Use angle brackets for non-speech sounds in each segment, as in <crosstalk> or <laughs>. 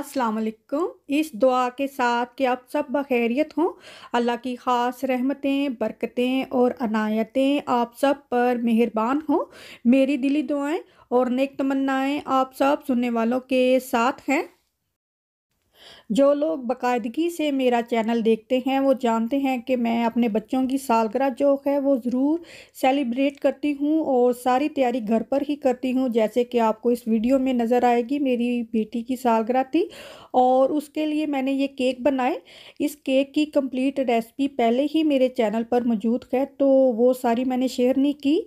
अस्सलाम वालेकुम इस दुआ के साथ कि आप सब बखैरियत हों अल्लाह की ख़ास रहमतें बरकतें और अनायतें आप सब पर मेहरबान हों मेरी दिली दुआएं और नेक तमन्नाएं आप सब सुनने वालों के साथ हैं जो लोग बाकायदगी से मेरा चैनल देखते हैं वो जानते हैं कि मैं अपने बच्चों की सालगिरह जो है वो ज़रूर सेलिब्रेट करती हूँ और सारी तैयारी घर पर ही करती हूँ जैसे कि आपको इस वीडियो में नज़र आएगी मेरी बेटी की सालगिरह थी और उसके लिए मैंने ये केक बनाए इस केक की कंप्लीट रेसिपी पहले ही मेरे चैनल पर मौजूद है तो वो सारी मैंने शेयर नहीं की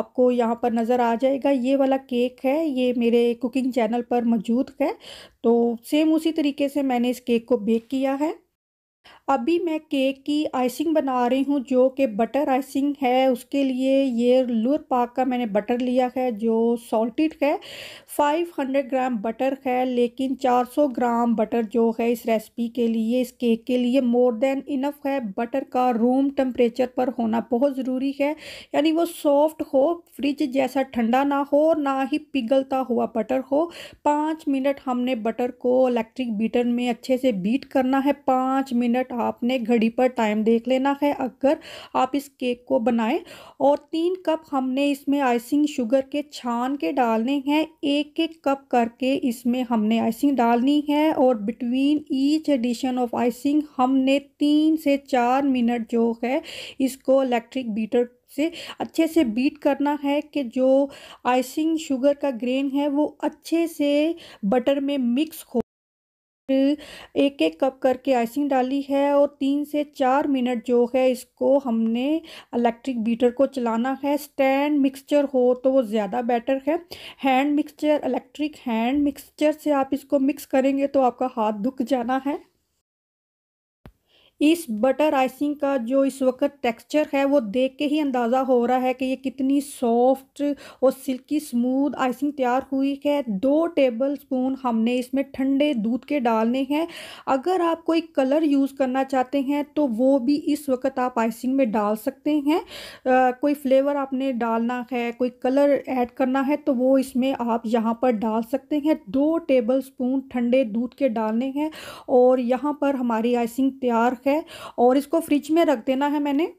आपको यहाँ पर नज़र आ जाएगा ये वाला केक है ये मेरे कुकिंग चैनल पर मौजूद है तो सेम उसी तरीके से मैंने इस केक को बेक किया है अभी मैं केक की आइसिंग बना रही हूँ जो कि बटर आइसिंग है उसके लिए ये लूर पाक का मैंने बटर लिया है जो सॉल्टेड है 500 ग्राम बटर है लेकिन 400 ग्राम बटर जो है इस रेसिपी के लिए इस केक के लिए मोर देन इनफ है बटर का रूम टेम्परेचर पर होना बहुत ज़रूरी है यानी वो सॉफ्ट हो फ्रिज जैसा ठंडा ना हो ना ही पिघलता हुआ बटर हो पाँच मिनट हमने बटर को इलेक्ट्रिक बीटर में अच्छे से बीट करना है पाँच मिनट आपने घड़ी पर टाइम देख लेना है अगर आप इस केक को बनाएं और तीन कप हमने इसमें आइसिंग शुगर के छान के डालने हैं एक एक कप करके इसमें हमने आइसिंग डालनी है और between each addition of icing हमने तीन से चार मिनट जो है इसको इलेक्ट्रिक बीटर से अच्छे से बीट करना है कि जो आइसिंग शुगर का ग्रेन है वो अच्छे से बटर में मिक्स हो एक एक कप करके आइसिंग डाली है और तीन से चार मिनट जो है इसको हमने इलेक्ट्रिक बीटर को चलाना है स्टैंड मिक्सचर हो तो वो ज़्यादा बेटर है hand mixture electric hand mixture से आप इसको मिक्स करेंगे तो आपका हाथ दुख जाना है इस बटर आइसिंग का जो इस वक्त टेक्सचर है वो देख के ही अंदाज़ा हो रहा है कि ये कितनी सॉफ्ट और सिल्की स्मूथ आइसिंग तैयार हुई है दो टेबल स्पून हमने इसमें ठंडे दूध के डालने हैं अगर आप कोई कलर यूज़ करना चाहते हैं तो वो भी इस वक्त आप आइसिंग में डाल सकते हैं आ, कोई फ्लेवर आपने डालना है कोई कलर ऐड करना है तो वो इसमें आप यहाँ पर डाल सकते हैं दो टेबल स्पून ठंडे दूध के डालने हैं और यहाँ पर हमारी आइसिंग तैयार है और इसको फ्रिज में रख देना है मैंने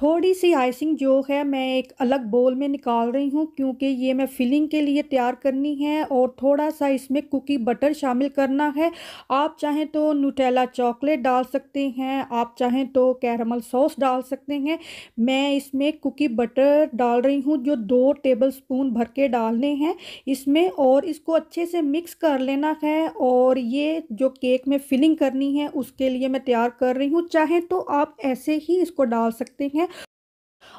थोड़ी सी आइसिंग जो है मैं एक अलग बोल में निकाल रही हूँ क्योंकि ये मैं फिलिंग के लिए तैयार करनी है और थोड़ा सा इसमें कुकी बटर शामिल करना है आप चाहें तो नूटेला चॉकलेट डाल सकते हैं आप चाहें तो कैरमल सॉस डाल सकते हैं मैं इसमें कुकी बटर डाल रही हूँ जो दो टेबल स्पून भर के डालने हैं इसमें और इसको अच्छे से मिक्स कर लेना है और ये जो केक में फिलिंग करनी है उसके लिए मैं तैयार कर रही हूँ चाहें तो आप ऐसे ही इसको डाल सकते हैं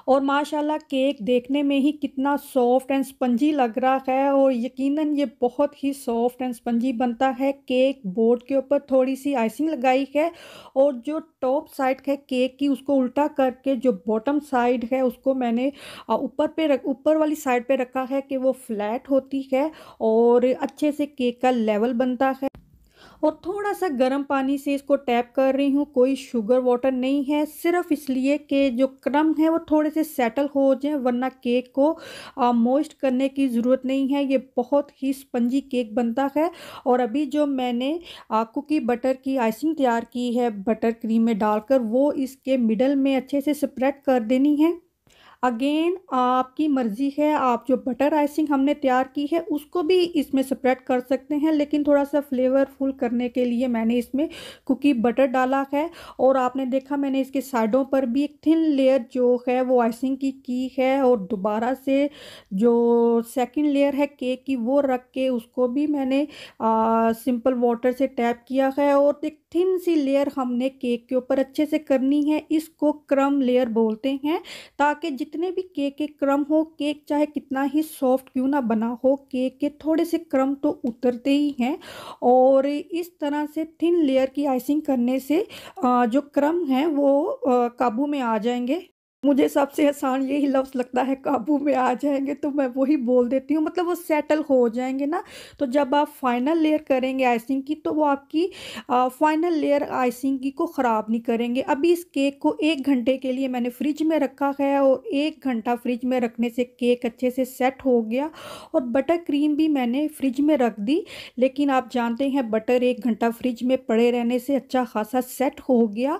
और माशाल्लाह केक देखने में ही कितना सॉफ्ट एंड स्पंजी लग रहा है और यकीनन ये बहुत ही सॉफ्ट एंड स्पंजी बनता है केक बोर्ड के ऊपर थोड़ी सी आइसिंग लगाई है और जो टॉप साइड है केक की उसको उल्टा करके जो बॉटम साइड है उसको मैंने ऊपर पे रख ऊपर वाली साइड पर रखा है कि वो फ्लैट होती है और अच्छे से केक का लेवल बनता है और थोड़ा सा गर्म पानी से इसको टैप कर रही हूँ कोई शुगर वाटर नहीं है सिर्फ इसलिए कि जो क्रम है वो थोड़े से सेटल हो जाए वरना केक को मोस्ट करने की ज़रूरत नहीं है ये बहुत ही स्पंजी केक बनता है और अभी जो मैंने कुकी बटर की आइसिंग तैयार की है बटर क्रीम में डालकर वो इसके मिडल में अच्छे से स्प्रेड कर देनी है अगेन आपकी मर्ज़ी है आप जो बटर आइसिंग हमने तैयार की है उसको भी इसमें स्प्रेड कर सकते हैं लेकिन थोड़ा सा फ्लेवरफुल करने के लिए मैंने इसमें कुकी बटर डाला है और आपने देखा मैंने इसके साइडों पर भी एक थिन लेयर जो है वो आइसिंग की की है और दोबारा से जो सेकंड लेयर है केक की वो रख के उसको भी मैंने आ, सिंपल वाटर से टैप किया है और एक थिन सी लेयर हमने केक के ऊपर अच्छे से करनी है इसको क्रम लेयर बोलते हैं ताकि जितने भी केक के क्रम हो केक चाहे कितना ही सॉफ्ट क्यों ना बना हो केक के थोड़े से क्रम तो उतरते ही हैं और इस तरह से थिन लेयर की आइसिंग करने से जो क्रम हैं वो काबू में आ जाएंगे मुझे सबसे आसान यही लफ्ज़ लगता है काबू में आ जाएंगे तो मैं वही बोल देती हूँ मतलब वो सेटल हो जाएंगे ना तो जब आप फाइनल लेयर करेंगे आइसिंग की तो वो आपकी फाइनल लेयर आइसिंग की को ख़राब नहीं करेंगे अभी इस केक को एक घंटे के लिए मैंने फ्रिज में रखा है और एक घंटा फ्रिज में रखने से केक अच्छे से सेट हो गया और बटर क्रीम भी मैंने फ्रिज में रख दी लेकिन आप जानते हैं बटर एक घंटा फ्रिज में पड़े रहने से अच्छा खासा सेट हो गया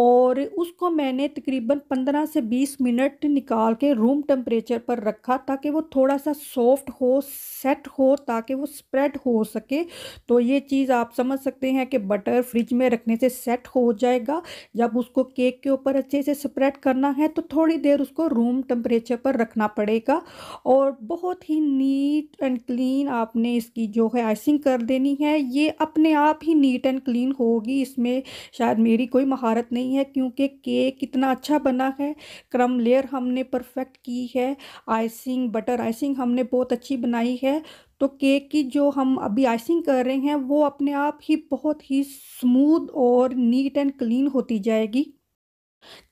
और उसको मैंने तकरीबन पंद्रह से से 20 मिनट निकाल के रूम टेम्परेचर पर रखा ताकि वो थोड़ा सा सॉफ्ट हो सेट हो ताकि वो स्प्रेड हो सके तो ये चीज़ आप समझ सकते हैं कि बटर फ्रिज में रखने से सेट हो जाएगा जब उसको केक के ऊपर अच्छे से स्प्रेड करना है तो थोड़ी देर उसको रूम टेम्परेचर पर रखना पड़ेगा और बहुत ही नीट एंड क्लीन आपने इसकी जो है आइसिंग कर देनी है ये अपने आप ही नीट एंड क्लीन होगी इसमें शायद मेरी कोई महारत नहीं है क्योंकि केक कितना अच्छा बना है क्रम लेयर हमने परफेक्ट की है आइसिंग बटर आइसिंग हमने बहुत अच्छी बनाई है तो केक की जो हम अभी आइसिंग कर रहे हैं वो अपने आप ही बहुत ही स्मूथ और नीट एंड क्लीन होती जाएगी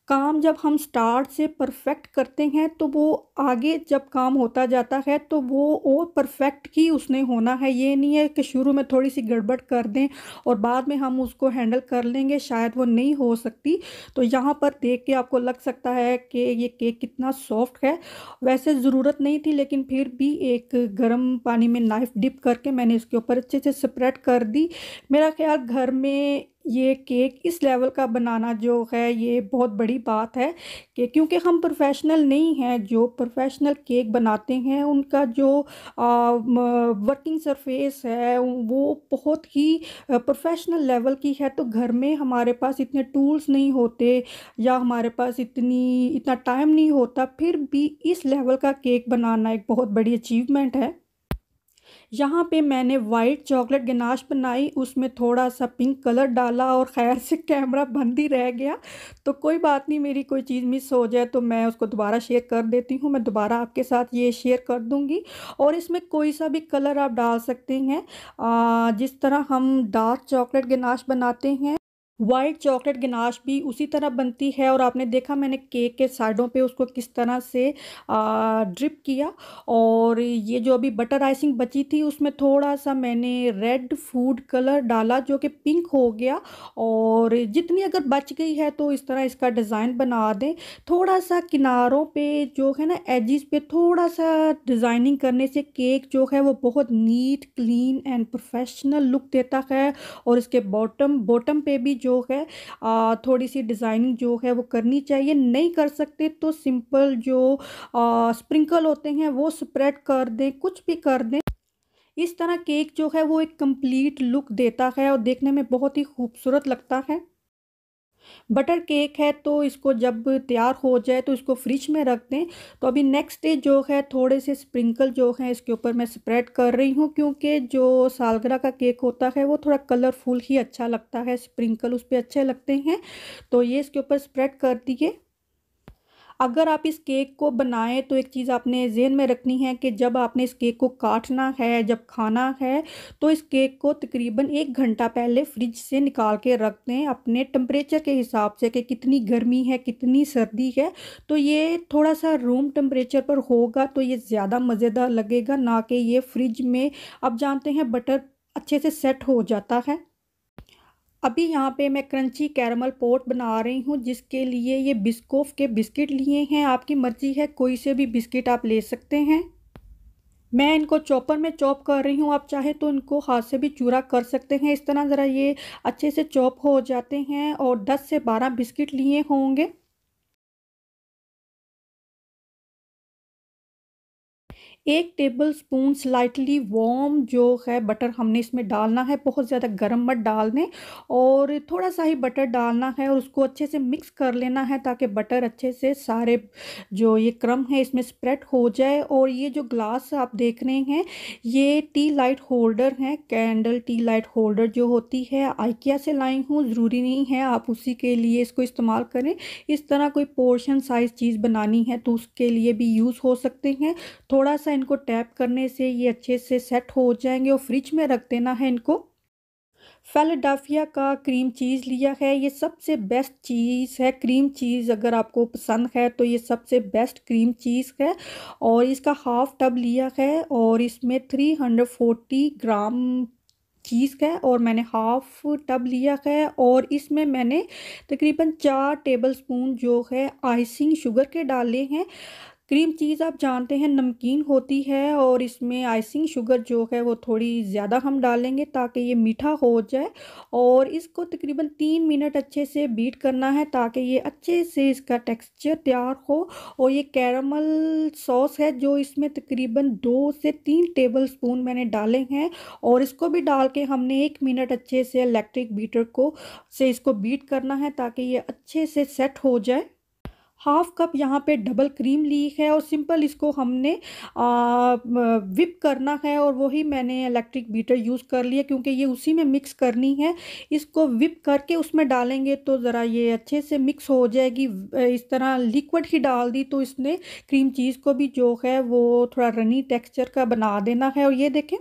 काम जब हम स्टार्ट से परफेक्ट करते हैं तो वो आगे जब काम होता जाता है तो वो और परफेक्ट ही उसने होना है ये नहीं है कि शुरू में थोड़ी सी गड़बड़ कर दें और बाद में हम उसको हैंडल कर लेंगे शायद वो नहीं हो सकती तो यहाँ पर देख के आपको लग सकता है कि ये केक कितना सॉफ्ट है वैसे ज़रूरत नहीं थी लेकिन फिर भी एक गर्म पानी में नाइफ़ डिप करके मैंने इसके ऊपर अच्छे से स्प्रेड कर दी मेरा ख्याल घर में ये केक इस लेवल का बनाना जो है ये बहुत बड़ी बात है कि क्योंकि हम प्रोफेशनल नहीं हैं जो प्रोफेशनल केक बनाते हैं उनका जो आ, वर्किंग सरफेस है वो बहुत ही प्रोफेशनल लेवल की है तो घर में हमारे पास इतने टूल्स नहीं होते या हमारे पास इतनी इतना टाइम नहीं होता फिर भी इस लेवल का केक बनाना एक बहुत बड़ी अचीवमेंट है यहाँ पे मैंने वाइट चॉकलेट गनाश बनाई उसमें थोड़ा सा पिंक कलर डाला और खैर से कैमरा बंद ही रह गया तो कोई बात नहीं मेरी कोई चीज़ मिस हो जाए तो मैं उसको दोबारा शेयर कर देती हूँ मैं दोबारा आपके साथ ये शेयर कर दूँगी और इसमें कोई सा भी कलर आप डाल सकते हैं जिस तरह हम डार्क चॉकलेट गनाश बनाते हैं वाइट चॉकलेट गनाश भी उसी तरह बनती है और आपने देखा मैंने केक के साइडों पे उसको किस तरह से आ, ड्रिप किया और ये जो अभी बटर आइसिंग बची थी उसमें थोड़ा सा मैंने रेड फूड कलर डाला जो कि पिंक हो गया और जितनी अगर बच गई है तो इस तरह इसका डिज़ाइन बना दें थोड़ा सा किनारों पे जो है ना एजिस पे थोड़ा सा डिज़ाइनिंग करने से केक जो है वो बहुत neat clean and professional look देता है और इसके बॉटम बॉटम पर भी जो है थोड़ी सी डिज़ाइनिंग जो है वो करनी चाहिए नहीं कर सकते तो सिंपल जो स्प्रिंकल होते हैं वो स्प्रेड कर दें कुछ भी कर दें इस तरह केक जो है वो एक कंप्लीट लुक देता है और देखने में बहुत ही खूबसूरत लगता है बटर केक है तो इसको जब तैयार हो जाए तो इसको फ्रिज में रख दें तो अभी नेक्स्ट डे जो है थोड़े से स्प्रिंकल जो है इसके ऊपर मैं स्प्रेड कर रही हूँ क्योंकि जो सालगरा का केक होता है वो थोड़ा कलरफुल ही अच्छा लगता है स्प्रिंकल उस पर अच्छे लगते हैं तो ये इसके ऊपर स्प्रेड कर दिए अगर आप इस केक को बनाएं तो एक चीज़ आपने जहन में रखनी है कि जब आपने इस केक को काटना है जब खाना है तो इस केक को तकरीबन एक घंटा पहले फ्रिज से निकाल के रख दें अपने टम्परेचर के हिसाब से कि कितनी गर्मी है कितनी सर्दी है तो ये थोड़ा सा रूम टम्परेचर पर होगा तो ये ज़्यादा मज़ेदार लगेगा ना कि ये फ्रिज में आप जानते हैं बटर अच्छे से सेट हो जाता है अभी यहाँ पे मैं क्रंची कैरमल पोट बना रही हूँ जिसके लिए ये बिस्कोफ के बिस्किट लिए हैं आपकी मर्ज़ी है कोई से भी बिस्किट आप ले सकते हैं मैं इनको चॉपर में चॉप कर रही हूँ आप चाहे तो इनको हाथ से भी चूरा कर सकते हैं इस तरह ज़रा ये अच्छे से चॉप हो जाते हैं और 10 से 12 बिस्किट लिए होंगे एक टेबल स्पून स्लाइटली वॉम जो है बटर हमने इसमें डालना है बहुत ज़्यादा गर्म मत डाल दें और थोड़ा सा ही बटर डालना है और उसको अच्छे से मिक्स कर लेना है ताकि बटर अच्छे से सारे जो ये क्रम है इसमें स्प्रेड हो जाए और ये जो ग्लास आप देख रहे हैं ये टी लाइट होल्डर हैं कैंडल टी लाइट होल्डर जो होती है आइकिया से लाई हूँ ज़रूरी नहीं है आप उसी के लिए इसको इस्तेमाल करें इस तरह कोई पोर्शन साइज़ चीज़ बनानी है तो उसके लिए भी यूज़ हो सकते हैं थोड़ा सा इनको टैप करने से ये अच्छे से सेट हो जाएंगे और फ्रिज में रख देना है इनको फेलाडाफिया का क्रीम चीज़ लिया है ये सबसे बेस्ट चीज़ है क्रीम चीज़ अगर आपको पसंद है तो ये सबसे बेस्ट क्रीम चीज़ है और इसका हाफ टब लिया है और इसमें three hundred forty gram cheese है और मैंने हाफ टब लिया है और इसमें मैंने तकरीबन चार टेबल स्पून जो है आइसिंग शुगर के डाले हैं क्रीम चीज़ आप जानते हैं नमकीन होती है और इसमें आइसिंग शुगर जो है वो थोड़ी ज़्यादा हम डालेंगे ताकि ये मीठा हो जाए और इसको तकरीबन तीन मिनट अच्छे से बीट करना है ताकि ये अच्छे से इसका टेक्सचर तैयार हो और ये कैरमल सॉस है जो इसमें तकरीबन दो से तीन टेबल स्पून मैंने डाले हैं और इसको भी डाल के हमने एक मिनट अच्छे से इलेक्ट्रिक बीटर को से इसको बीट करना है ताकि ये अच्छे से सेट हो जाए हाफ कप यहाँ पे डबल क्रीम ली है और सिंपल इसको हमने विप करना है और वही मैंने इलेक्ट्रिक बीटर यूज़ कर लिया क्योंकि ये उसी में मिक्स करनी है इसको विप करके उसमें डालेंगे तो ज़रा ये अच्छे से मिक्स हो जाएगी इस तरह लिक्विड ही डाल दी तो इसने क्रीम चीज़ को भी जो है वो थोड़ा रनी टेक्स्चर का बना देना है और ये देखें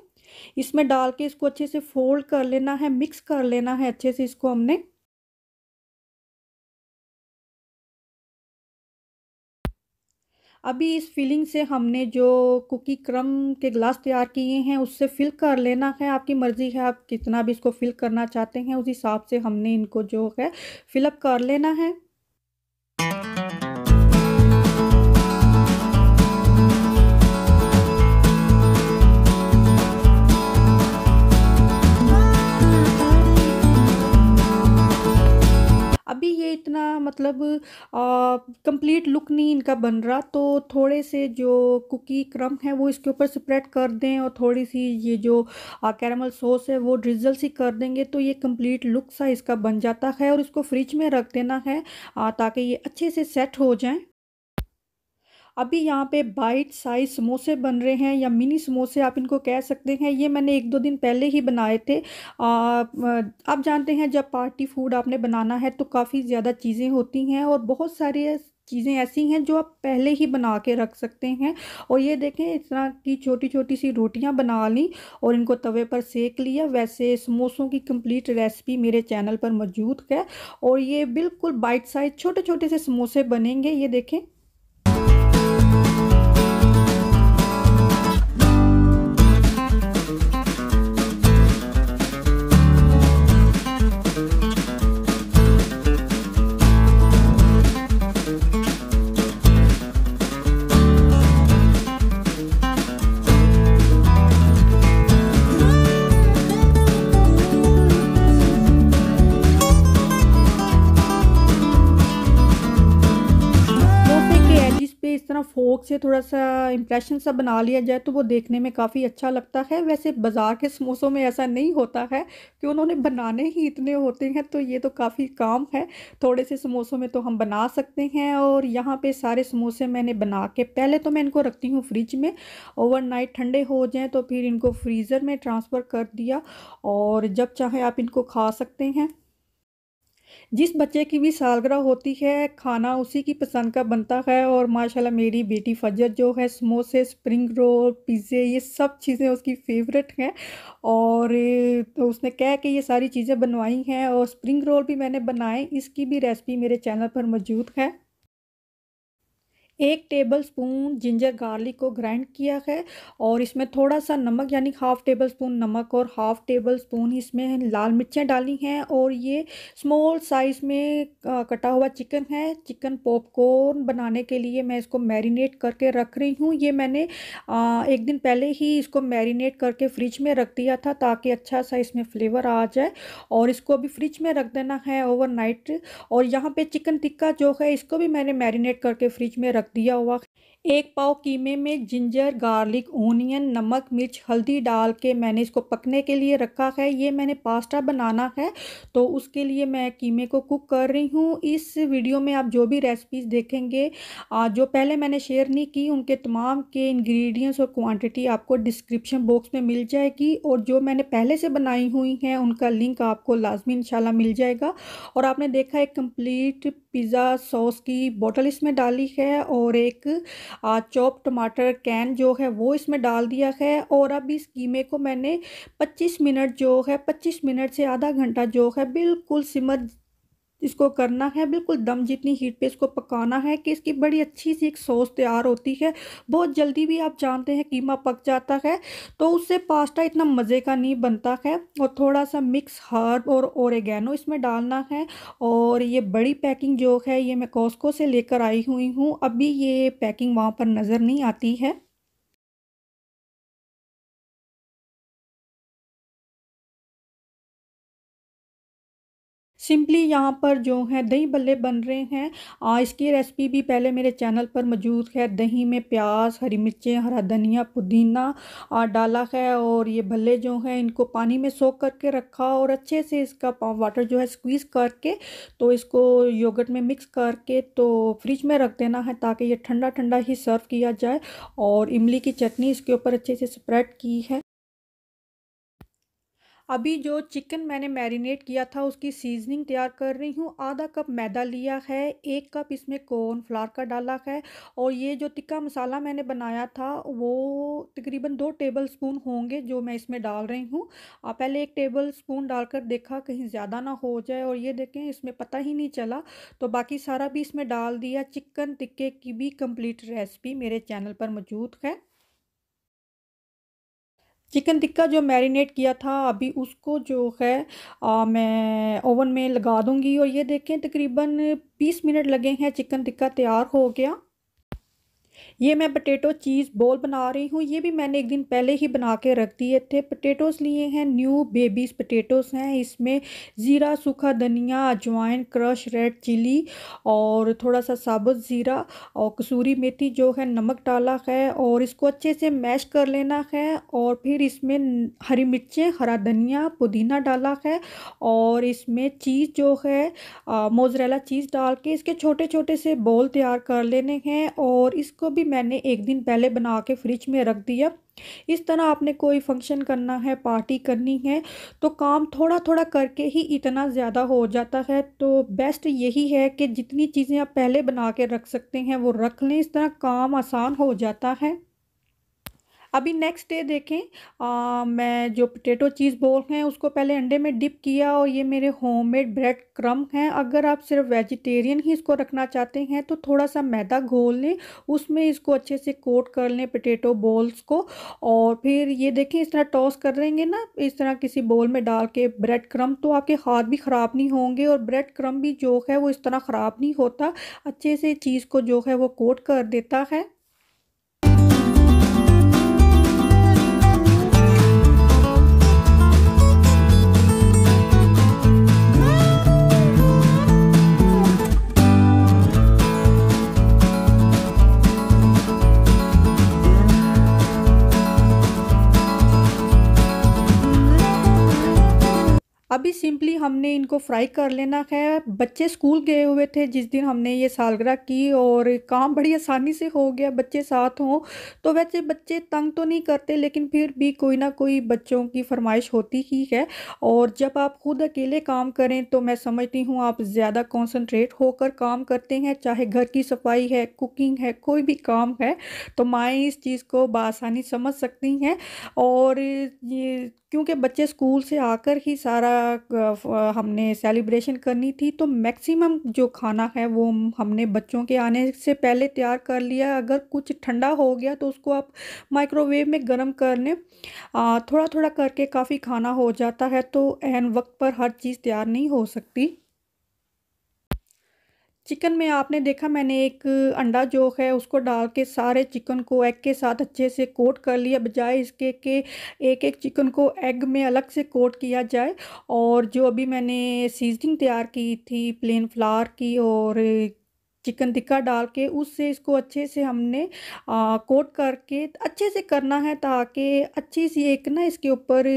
इसमें डाल के इसको अच्छे से फोल्ड कर लेना है मिक्स कर लेना है अच्छे से इसको हमने अभी इस फिलिंग से हमने जो कुकी क्रम के ग्लास तैयार किए हैं उससे फिल कर लेना है आपकी मर्ज़ी है आप कितना भी इसको फिल करना चाहते हैं उस हिसाब से हमने इनको जो है फिलअप कर लेना है अभी ये इतना मतलब कंप्लीट लुक नहीं इनका बन रहा तो थोड़े से जो कुकी क्रम है वो इसके ऊपर स्प्रेड कर दें और थोड़ी सी ये जो कैरमल सॉस है वो ड्रिजल सी कर देंगे तो ये कंप्लीट लुक सा इसका बन जाता है और इसको फ्रिज में रख देना है ताकि ये अच्छे से सेट हो जाए अभी यहाँ पे बाइट साइज समोसे बन रहे हैं या मिनी समोसे आप इनको कह सकते हैं ये मैंने एक दो दिन पहले ही बनाए थे आप जानते हैं जब पार्टी फूड आपने बनाना है तो काफ़ी ज़्यादा चीज़ें होती हैं और बहुत सारी चीज़ें ऐसी हैं जो आप पहले ही बना के रख सकते हैं और ये देखें इस तरह की छोटी छोटी सी रोटियां बना ली और इनको तवे पर सेक लिया वैसे समोसों की कंप्लीट रेसिपी मेरे चैनल पर मौजूद है और ये बिल्कुल बाइट साइज छोटे छोटे से समोसे बनेंगे ये देखें से थोड़ा सा इम्प्रेशन सा बना लिया जाए तो वो देखने में काफ़ी अच्छा लगता है वैसे बाज़ार के समोसों में ऐसा नहीं होता है कि उन्होंने बनाने ही इतने होते हैं तो ये तो काफ़ी काम है थोड़े से समोसों में तो हम बना सकते हैं और यहाँ पे सारे समोसे मैंने बना के पहले तो मैं इनको रखती हूँ फ्रिज में ओवर ठंडे हो जाएँ तो फिर इनको फ्रीज़र में ट्रांसफ़र कर दिया और जब चाहे आप इनको खा सकते हैं जिस बच्चे की भी सालगिरह होती है खाना उसी की पसंद का बनता है और माशाल्लाह मेरी बेटी फजर जो है समोसे स्प्रिंग रोल पिज़्ज़े ये सब चीज़ें उसकी फेवरेट हैं और तो उसने कह के ये सारी चीज़ें बनवाई हैं और स्प्रिंग रोल भी मैंने बनाए इसकी भी रेसिपी मेरे चैनल पर मौजूद है एक टेबल स्पून जिंजर गार्लिक को ग्राइंड किया है और इसमें थोड़ा सा नमक यानी हाफ़ टेबल स्पून नमक और हाफ़ टेबल स्पून इसमें लाल मिर्चें डाली हैं और ये स्मॉल साइज़ में कटा हुआ चिकन है चिकन पॉपकॉर्न बनाने के लिए मैं इसको मैरिनेट करके रख रही हूँ ये मैंने एक दिन पहले ही इसको मैरिनेट करके फ्रिज में रख दिया था ताकि अच्छा सा इसमें फ्लेवर आ जाए और इसको अभी फ्रिज में रख देना है ओवर और यहाँ पर चिकन टिक्का जो है इसको भी मैंने मैरिनेट करके फ्रिज में रख दिया हुआ एक पाव कीमे में जिंजर गार्लिक ओनियन नमक मिर्च हल्दी डाल के मैंने इसको पकने के लिए रखा है ये मैंने पास्ता बनाना है तो उसके लिए मैं कीमे को कुक कर रही हूँ इस वीडियो में आप जो भी रेसिपीज़ देखेंगे जो पहले मैंने शेयर नहीं की उनके तमाम के इंग्रेडिएंट्स और क्वांटिटी आपको डिस्क्रिप्शन बॉक्स में मिल जाएगी और जो मैंने पहले से बनाई हुई हैं उनका लिंक आपको लाजमी इंशाल्लाह मिल जाएगा और आपने देखा एक कम्प्लीट पिज़्ज़ा सॉस की बॉटल इसमें डाली है और एक चॉप टमाटर कैन जो है वो इसमें डाल दिया है और अब इस कीमे को मैंने 25 मिनट जो है 25 मिनट से आधा घंटा जो है बिल्कुल सिमर इसको करना है बिल्कुल दम जितनी हीट पे इसको पकाना है कि इसकी बड़ी अच्छी सी एक सॉस तैयार होती है बहुत जल्दी भी आप जानते हैं कीमा पक जाता है तो उससे पास्ता इतना मज़े का नहीं बनता है और थोड़ा सा मिक्स हर्ब और औरगैनो इसमें डालना है और ये बड़ी पैकिंग जो है ये मैं कॉस्को से लेकर आई हुई हूँ अभी ये पैकिंग वहाँ पर नज़र नहीं आती है सिंपली यहाँ पर जो है दही भल्ले बन रहे हैं आ, इसकी रेसिपी भी पहले मेरे चैनल पर मौजूद है दही में प्याज हरी मिर्चें हरा धनिया पुदीना आ, डाला है और ये भल्ले जो हैं इनको पानी में सोख करके रखा और अच्छे से इसका वाटर जो है स्क्वीज़ करके तो इसको योगट में मिक्स करके तो फ्रिज में रख देना है ताकि ये ठंडा ठंडा ही सर्व किया जाए और इमली की चटनी इसके ऊपर अच्छे से स्प्रेड की है अभी जो चिकन मैंने मैरिनेट किया था उसकी सीजनिंग तैयार कर रही हूँ आधा कप मैदा लिया है एक कप इसमें कॉर्न फ्लावर का डाला है और ये जो टिक्का मसाला मैंने बनाया था वो तकरीबन दो टेबल स्पून होंगे जो मैं इसमें डाल रही हूँ आप पहले एक टेबल स्पून डालकर देखा कहीं ज़्यादा ना हो जाए और ये देखें इसमें पता ही नहीं चला तो बाकी सारा भी इसमें डाल दिया चिकन टिक्के की भी कम्प्लीट रेसिपी मेरे चैनल पर मौजूद है चिकन टिक्का जो मैरिनेट किया था अभी उसको जो है आ, मैं ओवन में लगा दूँगी और ये देखें तकरीबन बीस मिनट लगे हैं चिकन टिक्का तैयार हो गया ये मैं पटेटो चीज़ बॉल बना रही हूँ ये भी मैंने एक दिन पहले ही बना के रख दिए थे पटेटोस लिए हैं न्यू बेबीज़ पटेटोस हैं इसमें ज़ीरा सूखा धनिया अजवाइन क्रश रेड चिली और थोड़ा सा साबुत ज़ीरा और कसूरी मेथी जो है नमक डाला है और इसको अच्छे से मैश कर लेना है और फिर इसमें हरी मिर्चें हरा धनिया पुदीना डाला है और इसमें चीज़ जो है मोजरेला चीज़ डाल के इसके छोटे छोटे से बॉल तैयार कर लेने हैं और इसको भी मैंने एक दिन पहले बना के फ्रिज में रख दिया इस तरह आपने कोई फंक्शन करना है पार्टी करनी है तो काम थोड़ा थोड़ा करके ही इतना ज़्यादा हो जाता है तो बेस्ट यही है कि जितनी चीज़ें आप पहले बना के रख सकते हैं वो रख लें इस तरह काम आसान हो जाता है अभी नेक्स्ट डे देखें आ, मैं जो पोटैटो चीज़ बोल हैं उसको पहले अंडे में डिप किया और ये मेरे होममेड ब्रेड क्रम हैं अगर आप सिर्फ वेजिटेरियन ही इसको रखना चाहते हैं तो थोड़ा सा मैदा घोल लें उसमें इसको अच्छे से कोट कर लें पोटैटो बॉल्स को और फिर ये देखें इस तरह टॉस कर लेंगे ना इस तरह किसी बोल में डाल के ब्रेड क्रम तो आपके हाथ भी ख़राब नहीं होंगे और ब्रेड क्रम भी जो है वो इस तरह ख़राब नहीं होता अच्छे से चीज़ को जो है वो कोट कर देता है अभी सिंपली हमने इनको फ्राई कर लेना है बच्चे स्कूल गए हुए थे जिस दिन हमने ये सालगराह की और काम बड़ी आसानी से हो गया बच्चे साथ हों तो वैसे बच्चे तंग तो नहीं करते लेकिन फिर भी कोई ना कोई बच्चों की फरमाइश होती ही है और जब आप खुद अकेले काम करें तो मैं समझती हूँ आप ज़्यादा कॉन्सनट्रेट होकर काम करते हैं चाहे घर की सफाई है कुकिंग है कोई भी काम है तो माएँ इस चीज़ को बसानी समझ सकती हैं और ये क्योंकि बच्चे स्कूल से आकर ही सारा हमने सेलिब्रेशन करनी थी तो मैक्सिमम जो खाना है वो हमने बच्चों के आने से पहले तैयार कर लिया अगर कुछ ठंडा हो गया तो उसको आप माइक्रोवेव में गर्म कर लें थोड़ा थोड़ा करके काफ़ी खाना हो जाता है तो एन वक्त पर हर चीज़ तैयार नहीं हो सकती चिकन में आपने देखा मैंने एक अंडा जो है उसको डाल के सारे चिकन को एग के साथ अच्छे से कोट कर लिया बजाय इसके के एक एक चिकन को एग में अलग से कोट किया जाए और जो अभी मैंने सीजनिंग तैयार की थी प्लेन फ्लावर की और चिकन टिक्का डाल के उससे इसको अच्छे से हमने आ, कोट करके अच्छे से करना है ताकि अच्छी सी एक ना इसके ऊपर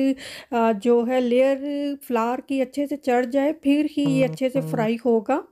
जो है लेयर फ्लावर की अच्छे से चढ़ जाए फिर ही ये हम्म, अच्छे से फ्राई हम्म। होगा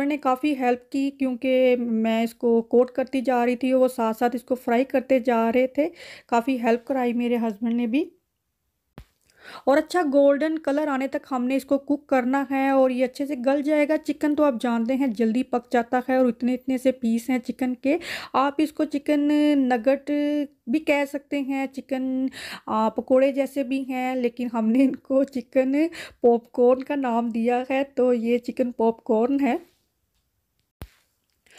हस्बैंड ने काफ़ी हेल्प की क्योंकि मैं इसको कोट करती जा रही थी और वो साथ साथ इसको फ्राई करते जा रहे थे काफ़ी हेल्प कराई मेरे हस्बैंड ने भी और अच्छा गोल्डन कलर आने तक हमने इसको कुक करना है और ये अच्छे से गल जाएगा चिकन तो आप जानते हैं जल्दी पक जाता है और इतने इतने से पीस हैं चिकन के आप इसको चिकन नगट भी कह सकते हैं चिकन पकोड़े जैसे भी हैं लेकिन हमने इनको चिकन पॉपकॉर्न का नाम दिया है तो ये चिकन पॉपकॉर्न है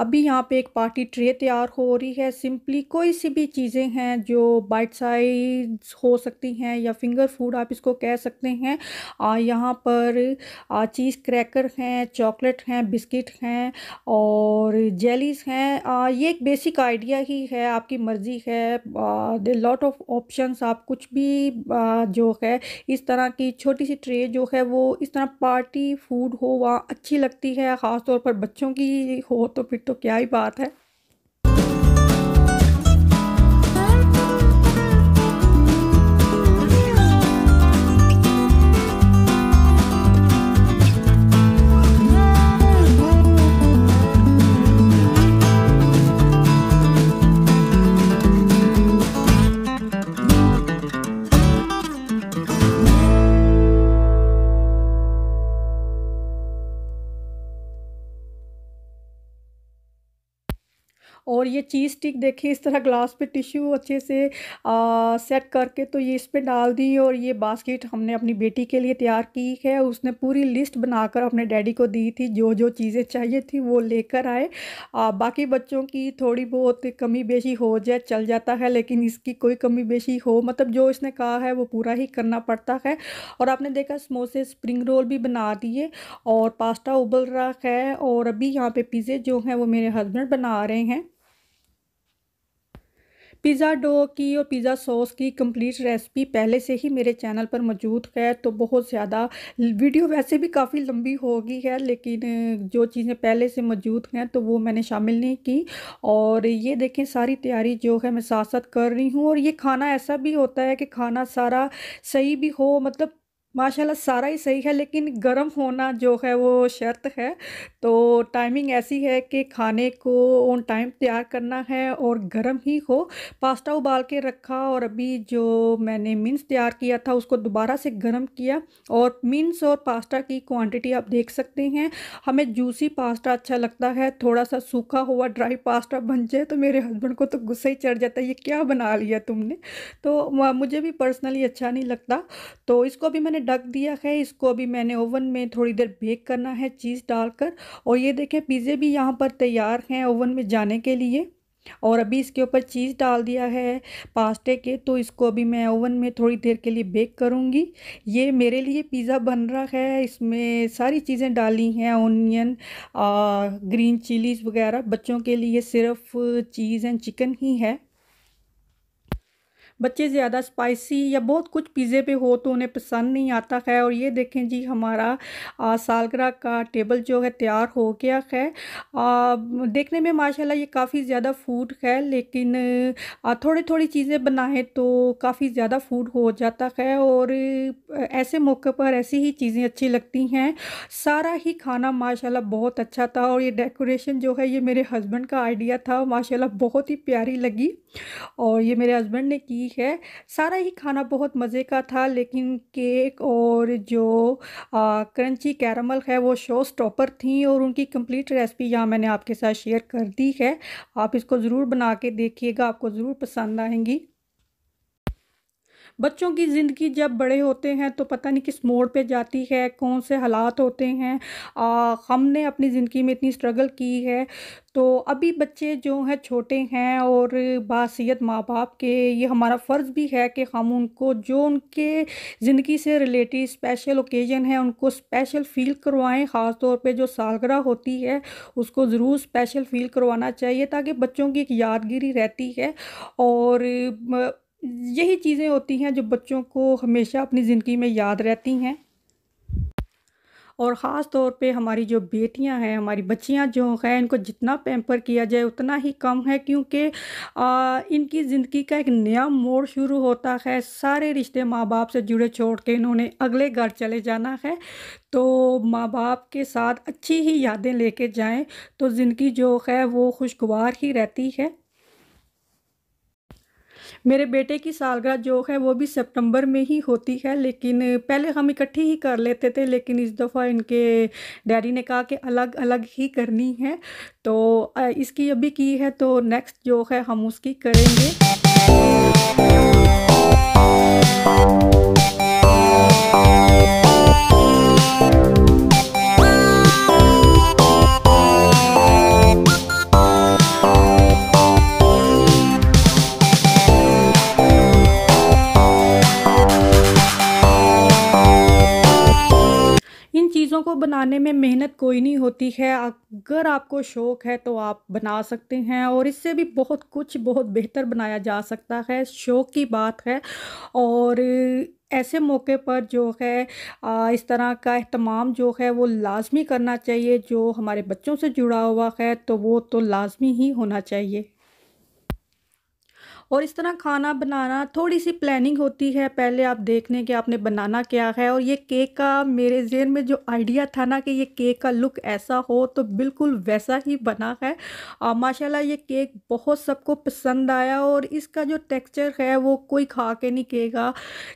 अभी यहाँ पे एक पार्टी ट्रे तैयार हो रही है सिंपली कोई सी भी चीज़ें हैं जो बाइट साइज हो सकती हैं या फिंगर फूड आप इसको कह सकते हैं यहाँ पर चीज़ क्रैकर हैं चॉकलेट हैं बिस्किट हैं और जेलीस हैं ये एक बेसिक आइडिया ही है आपकी मर्ज़ी है दे लॉट ऑफ ऑप्शंस आप कुछ भी जो है इस तरह की छोटी सी ट्रे जो है वो इस तरह पार्टी फूड हो वहाँ अच्छी लगती है ख़ास तौर पर बच्चों की हो तो फिर तो क्या ही बात है चीज़ स्टिक देखिए इस तरह ग्लास पे टिश्यू अच्छे से आ, सेट करके तो ये इस पर डाल दी और ये बास्केट हमने अपनी बेटी के लिए तैयार की है उसने पूरी लिस्ट बनाकर अपने डैडी को दी थी जो जो चीज़ें चाहिए थी वो लेकर आए आ, बाकी बच्चों की थोड़ी बहुत कमी बेशी हो जाए चल जाता है लेकिन इसकी कोई कमी बेशी हो मतलब जो इसने कहा है वो पूरा ही करना पड़ता है और आपने देखा समोसे स्प्रिंग रोल भी बना दिए और पास्ता उबल रहा है और अभी यहाँ पे पिज़्ज़े जो हैं वो मेरे हस्बैंड बना रहे हैं पिज़्ज़ा डो की और पिज़्ज़ा सॉस की कंप्लीट रेसिपी पहले से ही मेरे चैनल पर मौजूद है तो बहुत ज़्यादा वीडियो वैसे भी काफ़ी लंबी होगी है लेकिन जो चीज़ें पहले से मौजूद हैं तो वो मैंने शामिल नहीं की और ये देखें सारी तैयारी जो है मैं साथ साथ कर रही हूँ और ये खाना ऐसा भी होता है कि खाना सारा सही भी हो मतलब माशाल्लाह सारा ही सही है लेकिन गर्म होना जो है वो शर्त है तो टाइमिंग ऐसी है कि खाने को ऑन टाइम तैयार करना है और गर्म ही हो पास्ता उबाल के रखा और अभी जो मैंने मिन्स तैयार किया था उसको दोबारा से गर्म किया और मिन्स और पास्ता की क्वांटिटी आप देख सकते हैं हमें जूसी पास्ता अच्छा लगता है थोड़ा सा सूखा हुआ ड्राई पास्ता बन जाए तो मेरे हस्बैंड को तो गुस्सा ही चढ़ जाता है ये क्या बना लिया तुमने तो मुझे भी पर्सनली अच्छा नहीं लगता तो इसको भी मैंने मैंने ढक दिया है इसको अभी मैंने ओवन में थोड़ी देर बेक करना है चीज़ डालकर और ये देखें पिज़्ज़े भी यहाँ पर तैयार हैं ओवन में जाने के लिए और अभी इसके ऊपर चीज़ डाल दिया है पास्ते के तो इसको अभी मैं ओवन में थोड़ी देर के लिए बेक करूँगी ये मेरे लिए पिज़्ज़ा बन रहा है इसमें सारी चीज़ें डाली हैं ओनियन ग्रीन चिलीज़ वगैरह बच्चों के लिए सिर्फ चीज़ एंड चिकन ही है बच्चे ज़्यादा स्पाइसी या बहुत कुछ पिज़्ज़े पे हो तो उन्हें पसंद नहीं आता है और ये देखें जी हमारा सालगर का टेबल जो है तैयार हो गया है देखने में माशाल्लाह ये काफ़ी ज़्यादा फूड है लेकिन थोड़ी थोड़ी चीज़ें बनाएं तो काफ़ी ज़्यादा फूड हो जाता है और ऐसे मौके पर ऐसी ही चीज़ें अच्छी लगती हैं सारा ही खाना माशाला बहुत अच्छा था और ये डेकोरेशन जो है ये मेरे हस्बैंड का आइडिया था माशाला बहुत ही प्यारी लगी और ये मेरे हस्बैंड ने की ठीक है सारा ही खाना बहुत मज़े का था लेकिन केक और जो आ, क्रंची कैरमल है वो शो स्टॉपर थी और उनकी कंप्लीट रेसिपी यहाँ मैंने आपके साथ शेयर कर दी है आप इसको ज़रूर बना के देखिएगा आपको ज़रूर पसंद आएंगी बच्चों की ज़िंदगी जब बड़े होते हैं तो पता नहीं किस मोड़ पे जाती है कौन से हालात होते हैं आ, हमने अपनी ज़िंदगी में इतनी स्ट्रगल की है तो अभी बच्चे जो हैं छोटे हैं और बासीत माँ बाप के ये हमारा फ़र्ज़ भी है कि हम उनको जो उनके ज़िंदगी से रिलेटेड स्पेशल ओकेजन है उनको स्पेशल फील करवाएं ख़ास तौर पे जो सालगर होती है उसको ज़रूर स्पेशल फील करवाना चाहिए ताकि बच्चों की एक यादगिरी रहती है और यही चीज़ें होती हैं जो बच्चों को हमेशा अपनी ज़िंदगी में याद रहती हैं और ख़ास तौर पे हमारी जो बेटियां हैं हमारी बच्चियां जो हैं इनको जितना पैम्पर किया जाए उतना ही कम है क्योंकि इनकी ज़िंदगी का एक नया मोड़ शुरू होता है सारे रिश्ते माँ बाप से जुड़े छोड़ के इन्होंने अगले घर चले जाना है तो माँ बाप के साथ अच्छी ही यादें लेके जाएं तो ज़िंदगी जो है वो खुशगवार ही रहती है मेरे बेटे की सालगिरह जो है वो भी सितंबर में ही होती है लेकिन पहले हम इकट्ठी ही कर लेते थे लेकिन इस दफ़ा इनके डैडी ने कहा कि अलग अलग ही करनी है तो इसकी अभी की है तो नेक्स्ट जो है हम उसकी करेंगे बनाने में मेहनत कोई नहीं होती है अगर आपको शौक़ है तो आप बना सकते हैं और इससे भी बहुत कुछ बहुत बेहतर बनाया जा सकता है शौक़ की बात है और ऐसे मौके पर जो है आ, इस तरह का अहतमाम जो है वो लाजमी करना चाहिए जो हमारे बच्चों से जुड़ा हुआ है तो वो तो लाजमी ही होना चाहिए और इस तरह खाना बनाना थोड़ी सी प्लानिंग होती है पहले आप देख लें कि आपने बनाना क्या है और ये केक का मेरे जेन में जो आइडिया था ना कि ये केक का लुक ऐसा हो तो बिल्कुल वैसा ही बना है माशाल्लाह ये केक बहुत सबको पसंद आया और इसका जो टेक्सचर है वो कोई खा के नहीं कहेगा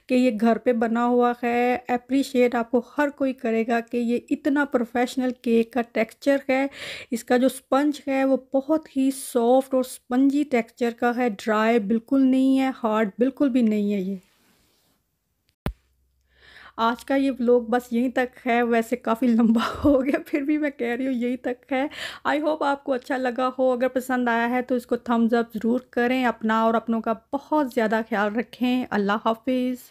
कि ये घर पर बना हुआ है अप्रिशिएट आपको हर कोई करेगा कि ये इतना प्रोफेशनल केक का टेक्स्चर है इसका जो स्पंज है वो बहुत ही सॉफ्ट और स्पंजी टेक्सचर का है ड्राई बिल्कुल नहीं है हार्ड बिल्कुल भी नहीं है ये आज का ये व्लॉग बस यहीं तक है वैसे काफ़ी लंबा <laughs> हो गया फिर भी मैं कह रही हूँ यहीं तक है आई होप आपको अच्छा लगा हो अगर पसंद आया है तो इसको थम्स अप ज़रूर करें अपना और अपनों का बहुत ज़्यादा ख्याल रखें अल्लाह हाफिज़